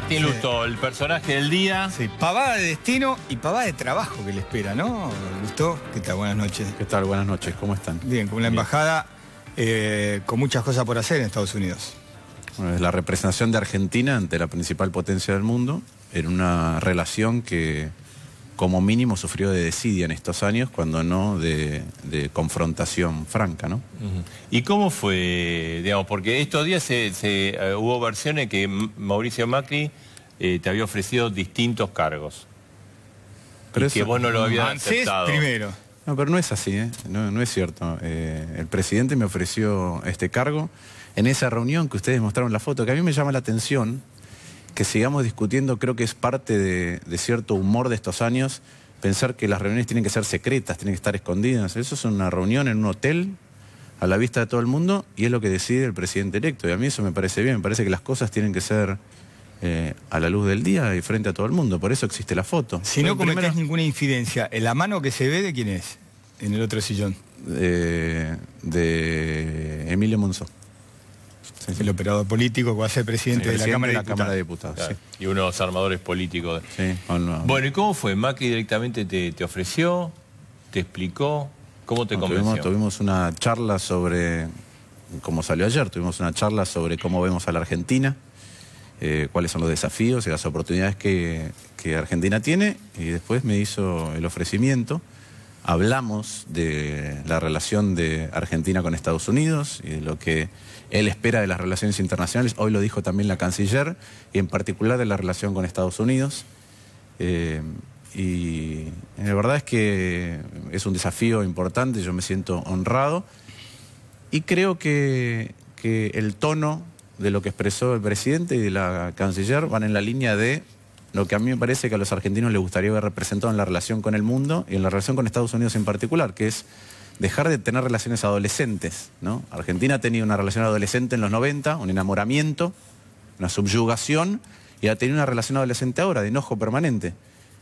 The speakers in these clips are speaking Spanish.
Martín Lusto, el personaje del día. Sí, pavada de destino y pavada de trabajo que le espera, ¿no? Lustó, ¿qué tal? Buenas noches. ¿Qué tal? Buenas noches, ¿cómo están? Bien, con la embajada, eh, con muchas cosas por hacer en Estados Unidos. Bueno, es la representación de Argentina ante la principal potencia del mundo, en una relación que como mínimo sufrió de desidia en estos años, cuando no de, confrontación franca, ¿no? ¿Y cómo fue, digamos, porque estos días eh, hubo versiones que Mauricio Macri eh, te había ofrecido distintos cargos? que vos no lo habías aceptado. primero. No, pero no es así, ¿eh? no, es cierto. el presidente me ofreció este cargo en esa reunión que ustedes mostraron la foto, que a mí me llama la atención que sigamos discutiendo creo que es parte de, cierto humor de estos años pensar que las reuniones tienen que ser secretas, tienen que estar escondidas. Eso es una reunión en un hotel a la vista de todo el mundo y es lo que decide el presidente electo. Y a mí eso me parece bien, me parece que las cosas tienen que ser eh, a la luz del día y frente a todo el mundo. Por eso existe la foto. Si no cometés ninguna incidencia, ¿en ¿la mano que se ve de quién es en el otro sillón? Eh, de Emilio Monzón. El operador político que va a ser presidente, de, la Cámara de Diputados. Y uno armadores políticos. Bueno, ¿y cómo fue? ¿Macri directamente te, ofreció? ¿Te explicó? ¿Cómo te convenció? Tuvimos, una charla sobre, cómo salió ayer, tuvimos una charla sobre cómo vemos a la Argentina, eh, cuáles son los desafíos y las oportunidades que Argentina tiene. Y después me hizo el ofrecimiento hablamos de la relación de Argentina con Estados Unidos y de lo que él espera de las relaciones internacionales. Hoy lo dijo también la canciller y en particular de la relación con Estados Unidos. Eh, y la verdad es que es un desafío importante, yo me siento honrado y creo que, que el tono de lo que expresó el presidente y de la canciller van en la línea de lo que a mí me parece que a los argentinos les gustaría ver representado en la relación con el mundo y en la relación con Estados Unidos en particular, que es dejar de tener relaciones adolescentes. Argentina ha tenido una relación adolescente en los 90, un enamoramiento, una subyugación, y ha tenido una relación adolescente ahora, de enojo permanente.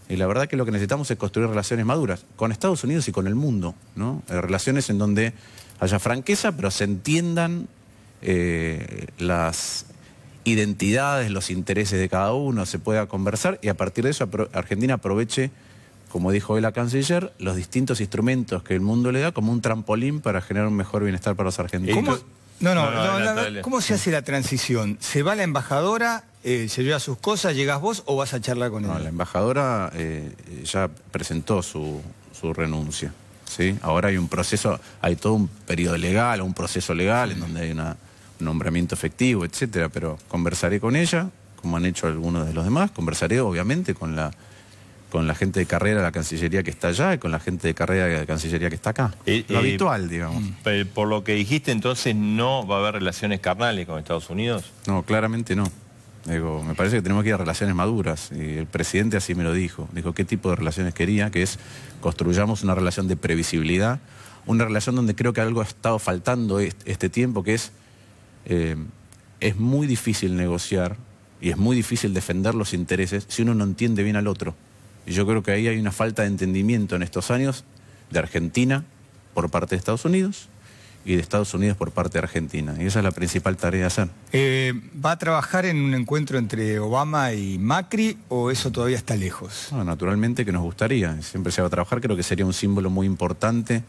Y la verdad que lo que necesitamos es construir relaciones maduras con Estados Unidos y con el mundo, ¿no? Eh, relaciones en donde haya franqueza, pero se entiendan eh, las identidades, los intereses de cada uno, se pueda conversar y a partir de eso Argentina aproveche, como dijo hoy la canciller, los distintos instrumentos que el mundo le da como un trampolín para generar un mejor bienestar para los argentinos. ¿Cómo? No, no, ¿cómo se hace la transición? ¿Se va la embajadora, eh, se lleva sus cosas, llegas vos o vas a charlar con ella? la embajadora eh, ya presentó su, su renuncia. ¿sí? Ahora hay un proceso, hay todo un periodo legal, un proceso legal en donde hay una nombramiento efectivo, etcétera, pero conversaré con ella, como han hecho algunos de los demás, conversaré obviamente con la con la gente de carrera de la Cancillería que está allá y con la gente de carrera de la Cancillería que está acá. Eh, lo eh, habitual, digamos. Mm, por lo que dijiste, entonces, ¿no va a haber relaciones carnales con Estados Unidos? No, claramente no. Digo, me parece que tenemos que ir a relaciones maduras. Y el presidente así me lo dijo. Dijo qué tipo de relaciones quería, que es construyamos una relación de previsibilidad, una relación donde creo que algo ha estado faltando este tiempo, que es eh, es muy difícil negociar y es muy difícil defender los intereses si uno no entiende bien al otro. Y yo creo que ahí hay una falta de entendimiento en estos años de Argentina por parte de Estados Unidos y de Estados Unidos por parte de Argentina. Y esa es la principal tarea de hacer. Eh, ¿Va a trabajar en un encuentro entre Obama y Macri o eso todavía está lejos? naturalmente que nos gustaría. Siempre se va a trabajar. Creo que sería un símbolo muy importante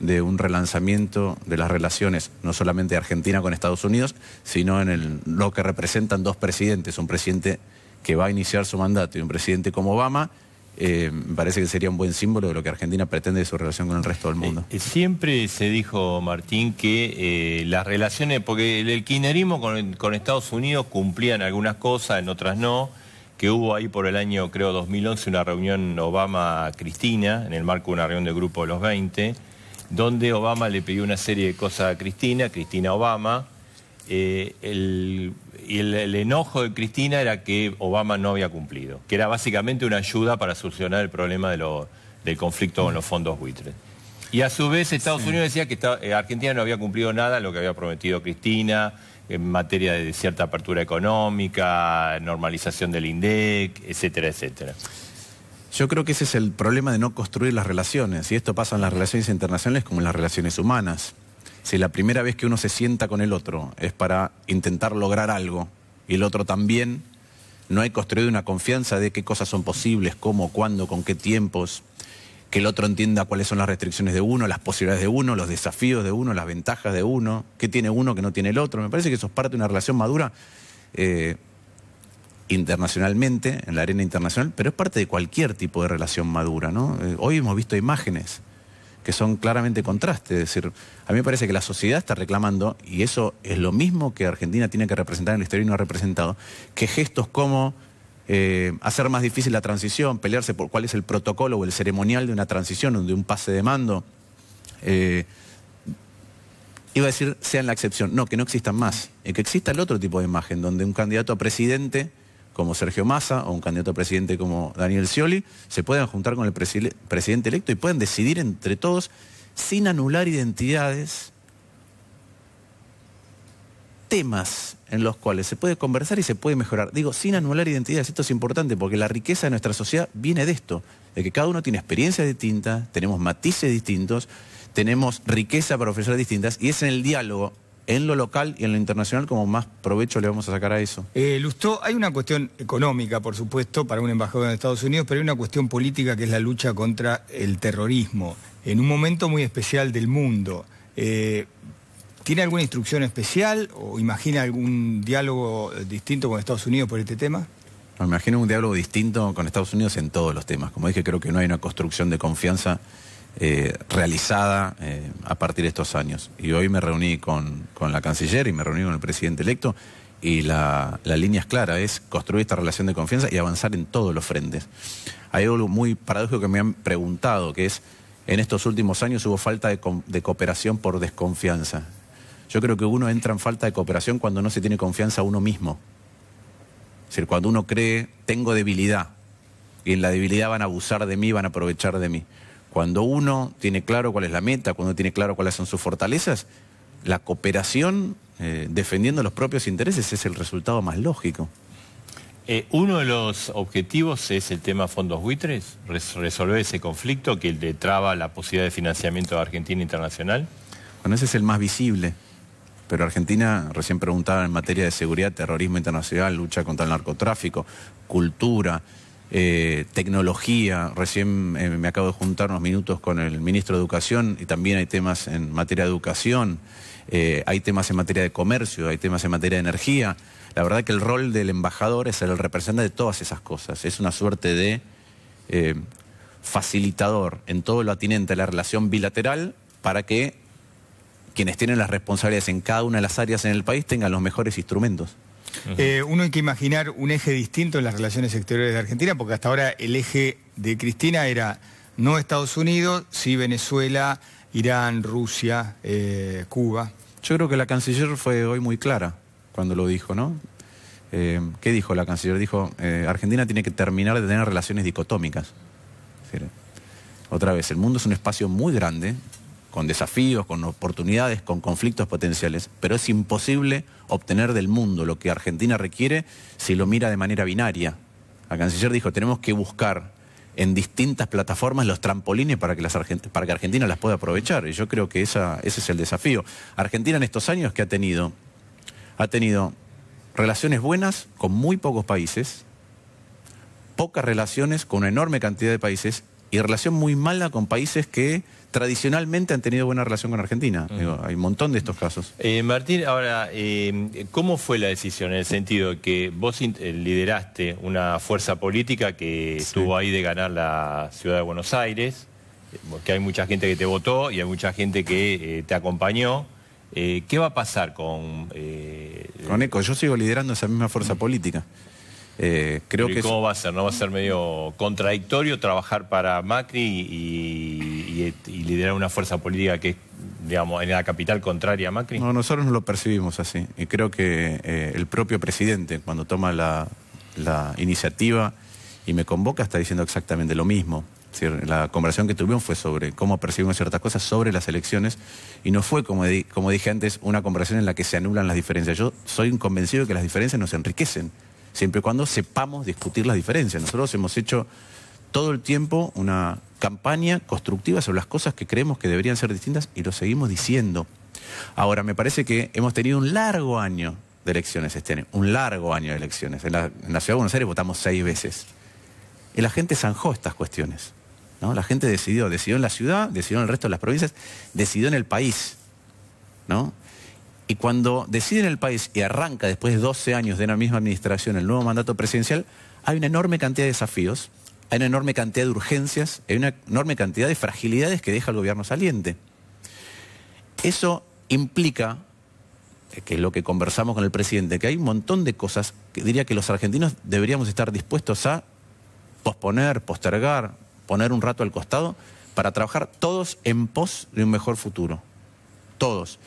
de un relanzamiento de las relaciones, no solamente de Argentina con Estados Unidos, sino en el, lo que representan dos presidentes, un presidente que va a iniciar su mandato y un presidente como Obama, eh, me parece que sería un buen símbolo de lo que Argentina pretende de su relación con el resto del mundo. Eh, eh, siempre se dijo, Martín, que las relaciones, porque el, el con, Estados Unidos cumplían algunas cosas, en otras no, que hubo ahí por el año, creo, 2011, una reunión Obama-Cristina, en el marco de una reunión del Grupo de los 20, donde Obama le pidió una serie de cosas a Cristina, Cristina Obama, eh, y el, enojo de Cristina era que Obama no había cumplido, que era básicamente una ayuda para solucionar el problema del conflicto con los fondos buitres. Y a su vez Estados Unidos decía que eh, Argentina no había cumplido nada lo que había prometido Cristina en materia de cierta apertura económica, normalización del INDEC, etcétera, etcétera. Yo creo que ese es el problema de no construir las relaciones, y esto pasa en las relaciones internacionales como en las relaciones humanas. Si la primera vez que uno se sienta con el otro es para intentar lograr algo, y el otro también, no hay construido una confianza de qué cosas son posibles, cómo, cuándo, con qué tiempos, que el otro entienda cuáles son las restricciones de uno, las posibilidades de uno, los desafíos de uno, las ventajas de uno, qué tiene uno que no tiene el otro. Me parece que eso es parte de una relación madura. Eh, internacionalmente, en la arena internacional, pero es parte de cualquier tipo de relación madura. ¿no? Eh, hoy hemos visto imágenes que son claramente contrastes. Es decir, a mí me parece que la sociedad está reclamando, y eso es lo mismo que Argentina tiene que representar en el exterior y no ha representado, que gestos como eh, hacer más difícil la transición, pelearse por cuál es el protocolo o el ceremonial de una transición, de un pase de mando, eh, iba a decir sean la excepción. No, que no existan más. que exista el otro tipo de imagen, donde un candidato a presidente como Sergio Massa o un candidato a presidente como Daniel Scioli, se pueden juntar con el presidente electo y pueden decidir entre todos sin anular identidades temas en los cuales se puede conversar y se puede mejorar. Digo, sin anular identidades, esto es importante porque la riqueza de nuestra sociedad viene de esto, de que cada uno tiene experiencias distintas, tenemos matices distintos, tenemos riqueza para ofrecer distintas y es en el diálogo en lo local y en lo internacional como más provecho le vamos a sacar a eso. Eh, Lustó, hay una cuestión económica, por supuesto, para un embajador de Estados Unidos, pero hay una cuestión política que es la lucha contra el terrorismo, en un momento muy especial del mundo. Eh, ¿Tiene alguna instrucción especial o imagina algún diálogo eh, distinto con Estados Unidos por este tema? Me imagino un diálogo distinto con Estados Unidos en todos los temas. Como dije, creo que no hay una construcción de confianza eh, realizada eh, a partir de estos años. Y hoy me reuní con, la canciller y me reuní con el presidente electo y la, línea es clara, es construir esta relación de confianza y avanzar en todos los frentes. Hay algo muy paradójico que me han preguntado, que es, en estos últimos años hubo falta de, de cooperación por desconfianza. Yo creo que uno entra en falta de cooperación cuando no se tiene confianza a uno mismo. Es decir, cuando uno cree, tengo debilidad, y en la debilidad van a abusar de mí, van a aprovechar de mí. Cuando uno tiene claro cuál es la meta, cuando tiene claro cuáles son sus fortalezas, la cooperación eh, defendiendo los propios intereses es el resultado más lógico. Eh, uno de los objetivos es el tema fondos buitres, resolver ese conflicto que le traba la posibilidad de financiamiento de Argentina internacional. Bueno, ese es el más visible. Pero Argentina, recién preguntaba en materia de seguridad, terrorismo internacional, lucha contra el narcotráfico, cultura, eh, tecnología. Recién eh, me acabo de juntar unos minutos con el ministro de Educación y también hay temas en materia de educación, eh, hay temas en materia de comercio, hay temas en materia de energía. La verdad que el rol del embajador es el representante de todas esas cosas. Es una suerte de facilitador en todo lo atinente a la relación bilateral para que quienes tienen las responsabilidades en cada una de las áreas en el país tengan los mejores instrumentos. Eh, uno hay que imaginar un eje distinto en las relaciones exteriores de Argentina, porque hasta ahora el eje de Cristina era no Estados Unidos, sí Venezuela, Irán, Rusia, eh, Cuba. Yo creo que la canciller fue hoy muy clara cuando lo dijo, ¿no? Eh, ¿Qué dijo la canciller? Dijo, Argentina tiene que terminar de tener relaciones dicotómicas. otra vez, el mundo es un espacio muy grande, con desafíos, con oportunidades, con conflictos potenciales, pero es imposible obtener del mundo lo que Argentina requiere si lo mira de manera binaria. La canciller dijo, tenemos que buscar en distintas plataformas los trampolines para que, Argentina las pueda aprovechar. Y yo creo que ese es el desafío. Argentina en estos años que ha tenido, ha tenido relaciones buenas con muy pocos países, pocas relaciones con una enorme cantidad de países y relación muy mala con países que tradicionalmente han tenido buena relación con Argentina. hay un montón de estos casos. Eh, Martín, ahora, eh, ¿cómo fue la decisión? En el sentido que vos eh, lideraste una fuerza política que estuvo ahí de ganar la ciudad de Buenos Aires, porque hay mucha gente que te votó y hay mucha gente que te acompañó. ¿Qué va a pasar con... con ECO? Yo sigo liderando esa misma fuerza política. Eh, creo que cómo va a ser? ¿No va a ser medio contradictorio trabajar para Macri y, liderar una fuerza política que es, digamos, en la capital contraria a Macri? No, nosotros no lo percibimos así. Y creo que eh, el propio presidente, cuando toma la, iniciativa y me convoca, está diciendo exactamente lo mismo. la conversación que tuvimos fue sobre cómo percibimos ciertas cosas sobre las elecciones y no fue, como, como dije antes, una conversación en la que se anulan las diferencias. Yo soy convencido de que las diferencias nos enriquecen siempre y cuando sepamos discutir las diferencias. Nosotros hemos hecho todo el tiempo una campaña constructiva sobre las cosas que creemos que deberían ser distintas y lo seguimos diciendo. Ahora, me parece que hemos tenido un largo año de elecciones este año, un largo año de elecciones. En la, Ciudad de Buenos Aires votamos seis veces. Y la gente zanjó estas cuestiones. ¿no? La gente decidió, decidió en la ciudad, decidió en el resto de las provincias, decidió en el país. ¿no? Y cuando deciden el país y arranca después de 12 años de una misma administración el nuevo mandato presidencial, hay una enorme cantidad de desafíos, hay una enorme cantidad de urgencias, hay una enorme cantidad de fragilidades que deja el gobierno saliente. Eso implica, que es lo que conversamos con el presidente, que hay un montón de cosas que diría que los argentinos deberíamos estar dispuestos a posponer, postergar, poner un rato al costado para trabajar todos en pos de un mejor futuro. Todos.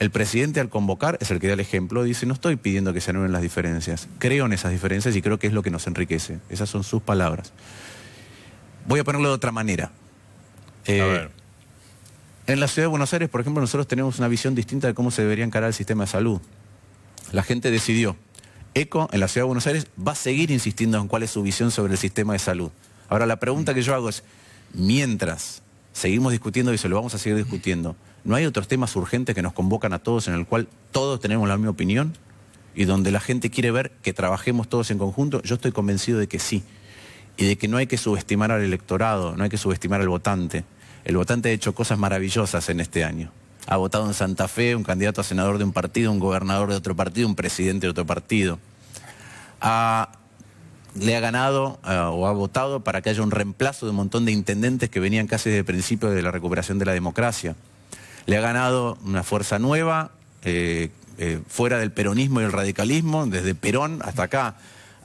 El presidente al convocar es el que da el ejemplo, dice, no estoy pidiendo que se anulen las diferencias, creo en esas diferencias y creo que es lo que nos enriquece. Esas son sus palabras. Voy a ponerlo de otra manera. a eh, ver. En la ciudad de Buenos Aires, por ejemplo, nosotros tenemos una visión distinta de cómo se debería encarar el sistema de salud. La gente decidió, ECO en la ciudad de Buenos Aires va a seguir insistiendo en cuál es su visión sobre el sistema de salud. Ahora, la pregunta que yo hago es, mientras seguimos discutiendo y se lo vamos a seguir discutiendo, ¿No hay otros temas urgentes que nos convocan a todos en el cual todos tenemos la misma opinión y donde la gente quiere ver que trabajemos todos en conjunto? Yo estoy convencido de que sí y de que no hay que subestimar al electorado, no hay que subestimar al votante. El votante ha hecho cosas maravillosas en este año. Ha votado en Santa Fe un candidato a senador de un partido, un gobernador de otro partido, un presidente de otro partido. le ha ganado eh, o ha votado para que haya un reemplazo de un montón de intendentes que venían casi desde el principio de la recuperación de la democracia le ha ganado una fuerza nueva, eh, eh, fuera del peronismo y el radicalismo, desde Perón hasta acá.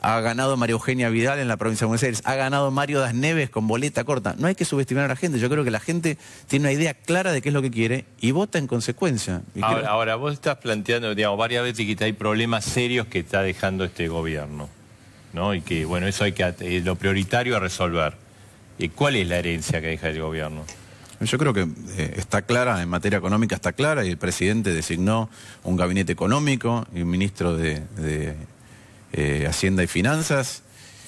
Ha ganado Mario Eugenia Vidal en la provincia de Buenos Aires, ha ganado Mario Das Neves con boleta corta. No hay que subestimar a la gente, yo creo que la gente tiene una idea clara de qué es lo que quiere y vota en consecuencia. Ahora, vos estás planteando, digamos, varias veces que hay problemas serios que está dejando este gobierno, ¿no? Y que, bueno, eso hay que, lo prioritario a resolver. ¿Y eh, ¿Cuál es la herencia que deja el gobierno? Yo creo que eh, está clara, en materia económica está clara, y el presidente designó un gabinete económico y un ministro de, eh, Hacienda y Finanzas.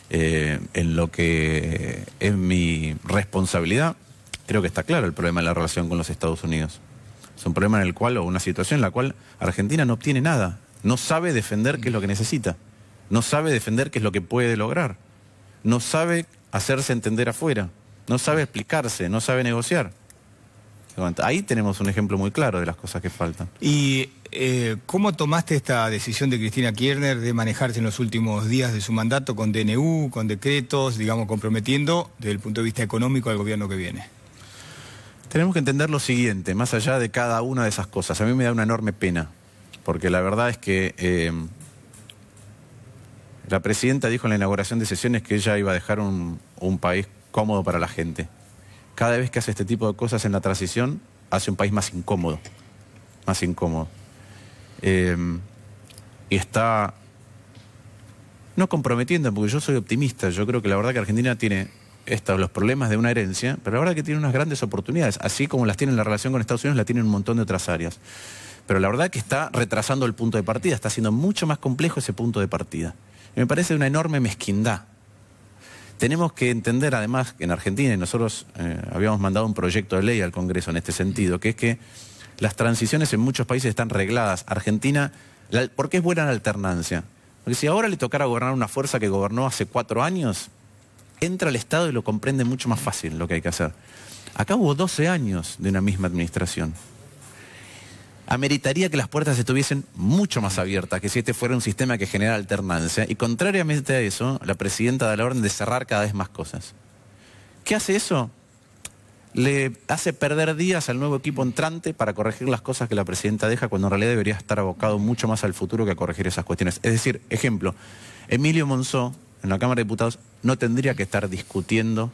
Eh, en lo que es mi responsabilidad, creo que está claro el problema de la relación con los Estados Unidos. Es un problema en el cual, o una situación en la cual Argentina no obtiene nada, no sabe defender qué es lo que necesita, no sabe defender qué es lo que puede lograr, no sabe hacerse entender afuera. No sabe explicarse, no sabe negociar. Ahí tenemos un ejemplo muy claro de las cosas que faltan. ¿Y eh, cómo tomaste esta decisión de Cristina Kirchner de manejarse en los últimos días de su mandato con DNU, con decretos, digamos, comprometiendo desde el punto de vista económico al gobierno que viene? Tenemos que entender lo siguiente, más allá de cada una de esas cosas. A mí me da una enorme pena, porque la verdad es que eh, la presidenta dijo en la inauguración de sesiones que ella iba a dejar un país cómodo para la gente. Cada vez que hace este tipo de cosas en la transición, hace un país más incómodo. Más incómodo. Em, y está no comprometiendo, porque yo soy optimista. Yo creo que la verdad que Argentina tiene estos, los problemas de una herencia, pero la verdad que tiene unas grandes oportunidades. Así como las tiene en la relación con Estados Unidos, la tiene en un montón de otras áreas. Pero la verdad que está retrasando el punto de partida, está haciendo mucho más complejo ese punto de partida. Y me parece una enorme mezquindad tenemos que entender además que en Argentina, y nosotros eh, habíamos mandado un proyecto de ley al Congreso en este sentido, que es que las transiciones en muchos países están regladas. Argentina, ¿por qué es buena la alternancia? Porque si ahora le tocara gobernar una fuerza que gobernó hace cuatro años, entra al Estado y lo comprende mucho más fácil lo que hay que hacer. Acá hubo 12 años de una misma administración ameritaría que las puertas estuviesen mucho más abiertas que si este fuera un sistema que genera alternancia. Y contrariamente a eso, la presidenta da la orden de cerrar cada vez más cosas. ¿Qué hace eso? Le hace perder días al nuevo equipo entrante para corregir las cosas que la presidenta deja, cuando en realidad debería estar abocado mucho más al futuro que a corregir esas cuestiones. Es decir, ejemplo, Emilio Monzó, en la Cámara de Diputados, no tendría que estar discutiendo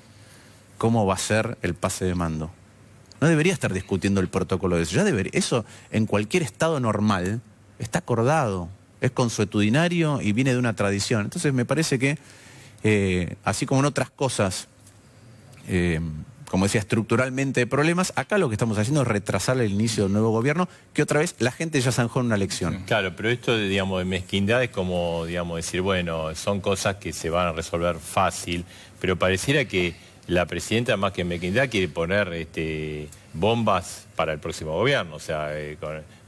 cómo va a ser el pase de mando. No debería estar discutiendo el protocolo de eso. eso en cualquier estado normal está acordado, es consuetudinario y viene de una tradición. Entonces me parece que, eh, así como en otras cosas, eh, como decía, estructuralmente de problemas, acá lo que estamos haciendo es retrasar el inicio del nuevo gobierno, que otra vez la gente ya zanjó en una elección. Claro, pero esto de, de mezquindad es como digamos, decir, bueno, son cosas que se van a resolver fácil, pero pareciera que la presidenta más que mezquindad, quiere poner este, bombas para el próximo gobierno, o sea, eh,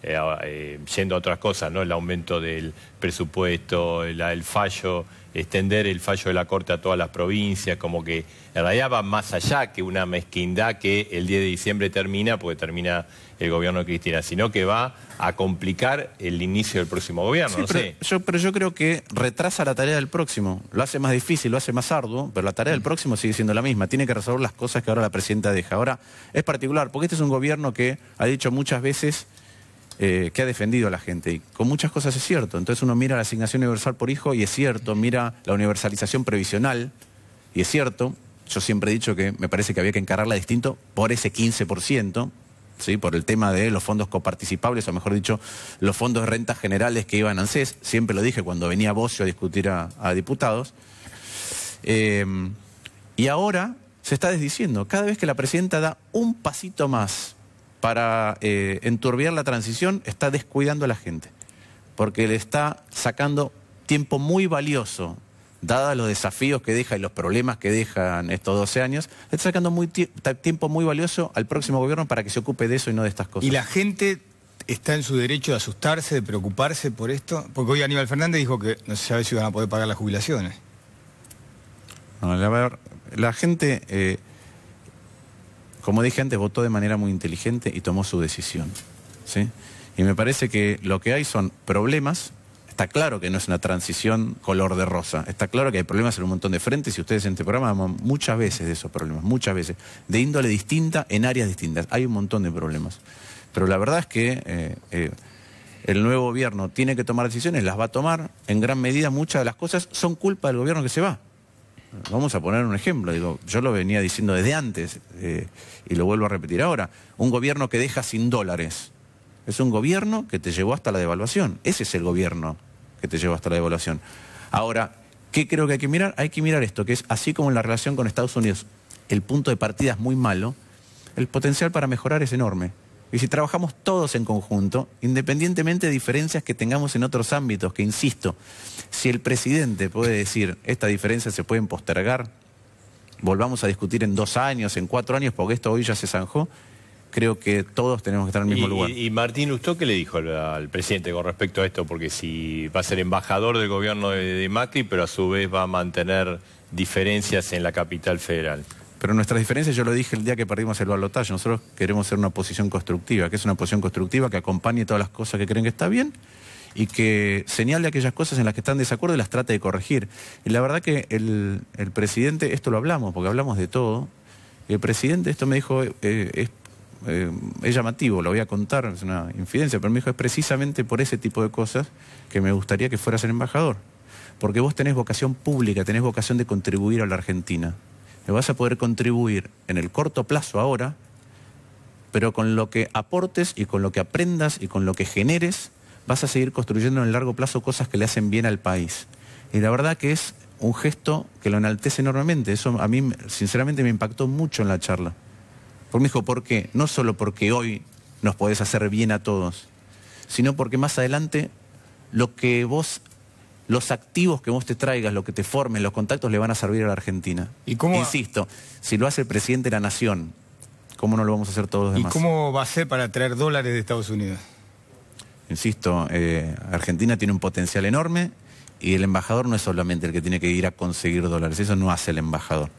eh, eh, yendo a otras cosas, ¿no? El aumento del presupuesto, el, el, fallo, extender el fallo de la Corte a todas las provincias, como que en realidad va más allá que una mezquindad que el 10 de diciembre termina, porque termina el gobierno de Cristina, sino que va a complicar el inicio del próximo gobierno. pero, Yo, creo que retrasa la tarea del próximo, lo hace más difícil, lo hace más arduo, pero la tarea del próximo sigue siendo la misma, tiene que resolver las cosas que ahora la presidenta deja. Ahora, es particular, porque este es un gobierno que ha dicho muchas veces... Eh, que ha defendido a la gente. Y con muchas cosas es cierto. Entonces uno mira la asignación universal por hijo y es cierto, mira la universalización previsional y es cierto. Yo siempre he dicho que me parece que había que encararla distinto por ese 15%, ¿sí? por el tema de los fondos coparticipables, o mejor dicho, los fondos de rentas generales que iban a ANSES. Siempre lo dije cuando venía Bocio a discutir a, diputados. Eh, y ahora se está desdiciendo. Cada vez que la presidenta da un pasito más para eh, enturbiar la transición, está descuidando a la gente, porque le está sacando tiempo muy valioso ...dada los desafíos que deja y los problemas que dejan estos 12 años, está sacando muy tiempo muy valioso al próximo gobierno para que se ocupe de eso y no de estas cosas. Y la gente está en su derecho de asustarse, de preocuparse por esto, porque hoy Aníbal Fernández dijo que no se sabe si van a poder pagar las jubilaciones. la, gente, eh, como dije antes, votó de manera muy inteligente y tomó su decisión. ¿sí? Y me parece que lo que hay son problemas Está claro que no es una transición color de rosa. Está claro que hay problemas en un montón de frentes y ustedes en este programa hablan muchas veces de esos problemas, muchas veces, de índole distinta en áreas distintas. Hay un montón de problemas. Pero la verdad es que eh, eh, el nuevo gobierno tiene que tomar decisiones, las va a tomar. En gran medida muchas de las cosas son culpa del gobierno que se va. Vamos a poner un ejemplo, digo, yo lo venía diciendo desde antes eh, y lo vuelvo a repetir ahora, un gobierno que deja sin dólares. Es un gobierno que te llevó hasta la devaluación. Ese es el gobierno que te lleva hasta la devaluación. Ahora, ¿qué creo que hay que mirar? Hay que mirar esto, que es así como en la relación con Estados Unidos, el punto de partida es muy malo, el potencial para mejorar es enorme. Y si trabajamos todos en conjunto, independientemente de diferencias que tengamos en otros ámbitos, que insisto, si el presidente puede decir, estas diferencias se pueden postergar, volvamos a discutir en dos años, en cuatro años, porque esto hoy ya se zanjó, creo que todos tenemos que estar en el mismo lugar. ¿Y Martín usted qué le dijo al, presidente con respecto a esto? Porque si va a ser embajador del gobierno de, Macri, pero a su vez va a mantener diferencias en la capital federal. Pero nuestras diferencias, yo lo dije el día que perdimos el balotaje, nosotros queremos ser una posición constructiva, que es una posición constructiva que acompañe todas las cosas que creen que está bien y que señale aquellas cosas en las que están de desacuerdo y las trate de corregir. Y la verdad que el, presidente, esto lo hablamos, porque hablamos de todo, el presidente esto me dijo, eh, es eh, es llamativo, lo voy a contar, es una infidencia, pero me dijo, es precisamente por ese tipo de cosas que me gustaría que fueras el embajador. Porque vos tenés vocación pública, tenés vocación de contribuir a la Argentina. Le vas a poder contribuir en el corto plazo ahora, pero con lo que aportes y con lo que aprendas y con lo que generes, vas a seguir construyendo en el largo plazo cosas que le hacen bien al país. Y la verdad que es un gesto que lo enaltece enormemente. Eso a mí, sinceramente, me impactó mucho en la charla. Porque me dijo, ¿por qué? No solo porque hoy nos podés hacer bien a todos, sino porque más adelante lo que vos, los activos que vos te traigas, lo que te formen, los contactos le van a servir a la Argentina. ¿Y cómo... Insisto, si lo hace el presidente de la nación, ¿cómo no lo vamos a hacer todos los demás? ¿Y cómo va a ser para traer dólares de Estados Unidos? Insisto, eh, Argentina tiene un potencial enorme y el embajador no es solamente el que tiene que ir a conseguir dólares, eso no hace el embajador.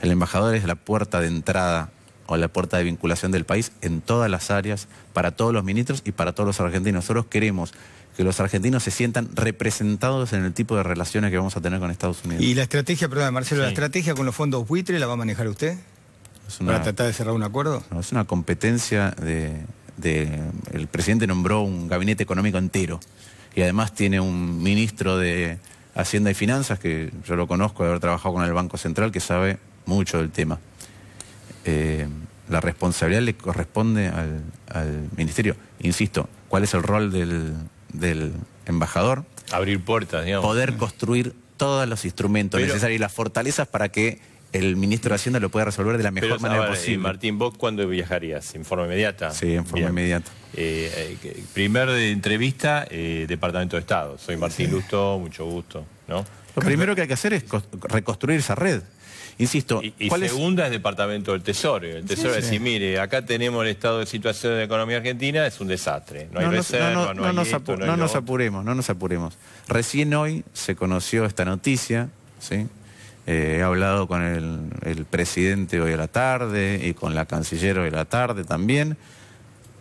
El embajador es la puerta de entrada o la puerta de vinculación del país en todas las áreas, para todos los ministros y para todos los argentinos. Nosotros queremos que los argentinos se sientan representados en el tipo de relaciones que vamos a tener con Estados Unidos. Y la estrategia, perdón, Marcelo, la estrategia con los fondos buitre la va a manejar usted para tratar de cerrar un acuerdo. es una competencia de, de, el presidente nombró un gabinete económico entero y además tiene un ministro de Hacienda y Finanzas que yo lo conozco de haber trabajado con el Banco Central que sabe mucho del tema. Eh, la responsabilidad le corresponde al, ministerio. Insisto, ¿cuál es el rol del, embajador? Abrir puertas, digamos. Poder construir todos los instrumentos necesarios y las fortalezas para que el ministro de Hacienda lo puede resolver de la mejor manera posible. Martín, ¿vos cuándo viajarías? Informe inmediata? Sí, informe forma inmediata. Eh, eh, primer de entrevista, eh, Departamento de Estado. Soy Martín Lusto, mucho gusto. ¿no? Lo primero que hay que hacer es reconstruir esa red. Insisto, y, segunda es? Departamento del Tesoro. El Tesoro sí, decir, mire, acá tenemos el estado de situación de la economía argentina, es un desastre. No hay no, hay nos no, no nos apuremos, no nos apuremos. Recién hoy se conoció esta noticia, ¿sí? Eh, he hablado con el, presidente hoy a la tarde y con la canciller hoy a la tarde también.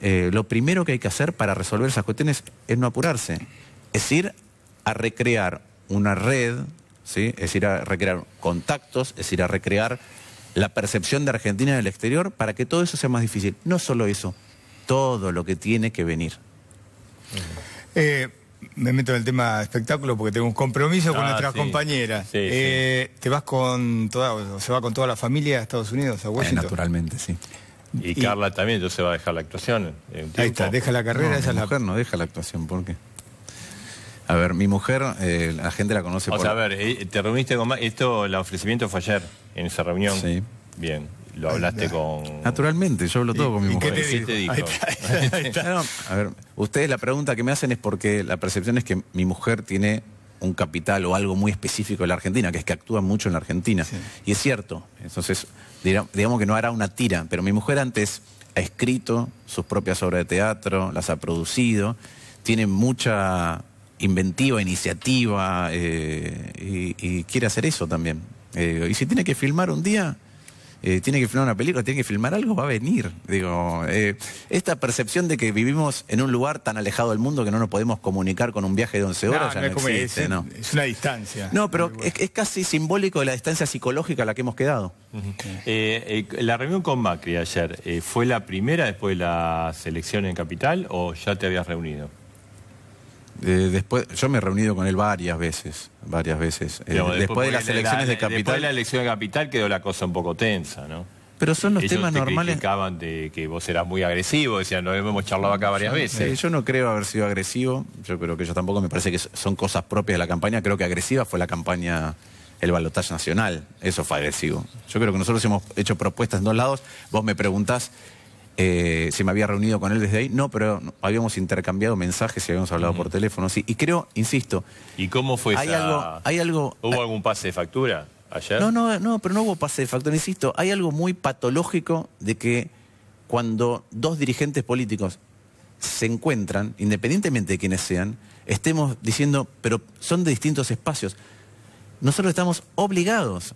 Eh, lo primero que hay que hacer para resolver esas cuestiones es no apurarse, es ir a recrear una red, ¿sí? es ir a recrear contactos, es ir a recrear la percepción de Argentina en el exterior para que todo eso sea más difícil. No solo eso, todo lo que tiene que venir. Eh, me meto en el tema espectáculo porque tengo un compromiso con ah, nuestras compañeras. Eh, ¿Te vas con toda, se va con toda la familia a Estados Unidos, a eh, Washington? naturalmente, sí. Y, Carla también, yo se va a dejar la actuación. Ahí está, deja la carrera, esa mi la... mujer no deja la actuación, ¿por qué? A ver, mi mujer, eh, la gente la conoce por... O sea, a ver, te reuniste con... Esto, el ofrecimiento fue ayer, en esa reunión. Sí. Bien lo hablaste con. Naturalmente, yo hablo todo con mi mujer. ¿Qué te a ver, ustedes la pregunta que me hacen es porque la percepción es que mi mujer tiene un capital o algo muy específico de la Argentina, que es que actúa mucho en la Argentina. Y es cierto. Entonces, digamos que no hará una tira, pero mi mujer antes ha escrito sus propias obras de teatro, las ha producido, tiene mucha inventiva, iniciativa eh, y, quiere hacer eso también. Eh, y si tiene que filmar un día, eh, tiene que filmar una película, tiene que filmar algo, va a venir. Digo, eh, esta percepción de que vivimos en un lugar tan alejado del mundo que no nos podemos comunicar con un viaje de 11 horas ya no, existe, es, Es una distancia. No, pero es, casi simbólico de la distancia psicológica a la que hemos quedado. Eh, la reunión con Macri ayer, ¿fue la primera después de la selección en Capital o ya te habías reunido? Eh, después, yo me he reunido con él varias veces, varias veces. Eh, después, de las elecciones de capital. Después de la elección de capital quedó la cosa un poco tensa, ¿no? Pero son los temas te normales. criticaban de que vos eras muy agresivo, decían, lo hemos charlado acá varias veces. Eh, yo no creo haber sido agresivo, yo creo que yo tampoco me parece que son cosas propias de la campaña. Creo que agresiva fue la campaña, el balotaje nacional. Eso fue agresivo. Yo creo que nosotros hemos hecho propuestas en dos lados. Vos me preguntás eh, se si me había reunido con él desde ahí, no, pero habíamos intercambiado mensajes y habíamos hablado por teléfono, sí. Y creo, insisto. ¿Y cómo fue hay Algo, ¿Hubo algún pase de factura ayer? No, no, no, pero no hubo pase de factura, insisto. Hay algo muy patológico de que cuando dos dirigentes políticos se encuentran, independientemente de quienes sean, estemos diciendo, pero son de distintos espacios. Nosotros estamos obligados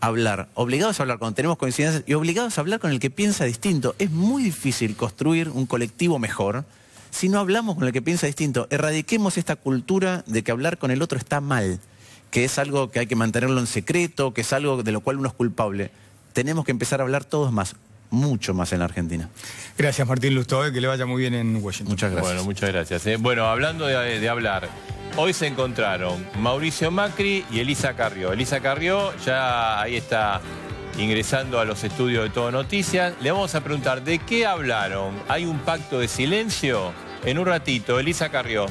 hablar, obligados a hablar cuando tenemos coincidencias y obligados a hablar con el que piensa distinto. Es muy difícil construir un colectivo mejor si no hablamos con el que piensa distinto. Erradiquemos esta cultura de que hablar con el otro está mal, que es algo que hay que mantenerlo en secreto, que es algo de lo cual uno es culpable. Tenemos que empezar a hablar todos más mucho más en Argentina. Gracias Martín Lusto, que le vaya muy bien en Washington. Muchas gracias. Bueno, muchas gracias. Eh. Bueno, hablando de, hablar, hoy se encontraron Mauricio Macri y Elisa Carrió. Elisa Carrió ya ahí está ingresando a los estudios de Todo Noticias. Le vamos a preguntar, ¿de qué hablaron? ¿Hay un pacto de silencio? En un ratito, Elisa Carrió.